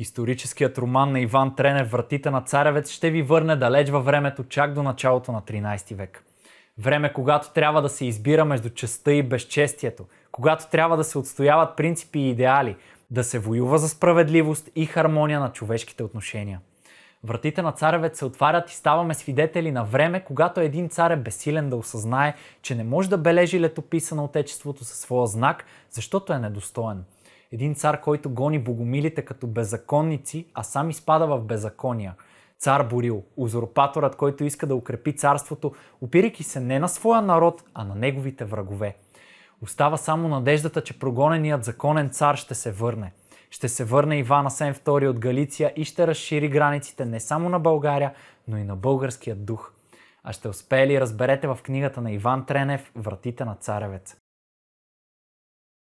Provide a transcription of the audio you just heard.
Историческият роман на Иван Тренев Вратите на царевец ще ви върне далеч във времето, чак до началото на 13 век. Време, когато трябва да се избира между честа и безчестието, когато трябва да се отстояват принципи и идеали, да се воюва за справедливост и хармония на човешките отношения. Вратите на царевец се отварят и ставаме свидетели на време, когато един цар е бесилен да осъзнае, че не може да бележи летописа на отечеството със своя знак, защото е недостоен – един цар, който гони богомилите като беззаконници, а сам изпада в беззакония. Цар Борил, узурпаторът, който иска да укрепи царството, опирайки се не на своя народ, а на неговите врагове. Остава само надеждата, че прогоненият законен цар ще се върне. Ще се върне Иван Асен II от Галиция и ще разшири границите не само на България, но и на българския дух. А ще успее ли разберете в книгата на Иван Тренев «Вратите на царевец».